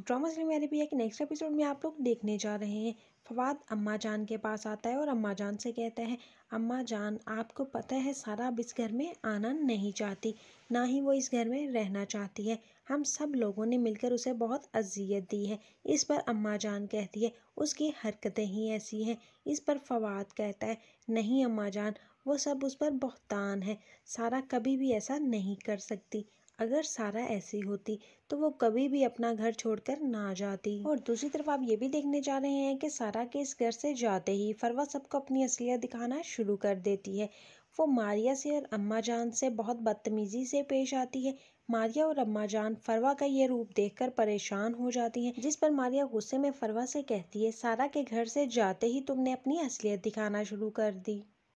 drama cinema अरेबी के next episode में आप लोग देखने जा रहे हैं फवाद अम्मा जान के पास आता है और अम्मा जान से कहता है अम्मा जान आपको पता है सारा अब इस घर में आना नहीं चाहती ना ही वो इस घर में रहना चाहती है हम सब लोगों ने मिलकर उसे बहुत अजियत दी है इस पर अम्मा जान कहती है उसकी हरकतें ही ऐसी हैं इस पर फवाद कहता है नहीं अम्मा जान वो सब उस पर बहुतान है सारा कभी भी ऐसा नहीं कर सकती अगर सारा ऐसी होती तो वो कभी भी अपना घर छोड़कर ना जाती और दूसरी तरफ आप ये भी देखने जा रहे हैं कि सारा के इस घर से जाते ही फरवा सबको अपनी असलियत दिखाना शुरू कर देती है वो मारिया से और अम्मा जान से बहुत बदतमीजी से पेश आती है मारिया और अम्मा जान फरवा का ये रूप देखकर परेशान हो जाती हैं जिस पर मारिया गुस्से में फरवा से कहती है सारा के घर से जाते ही तुमने अपनी असलियत दिखाना शुरू कर दी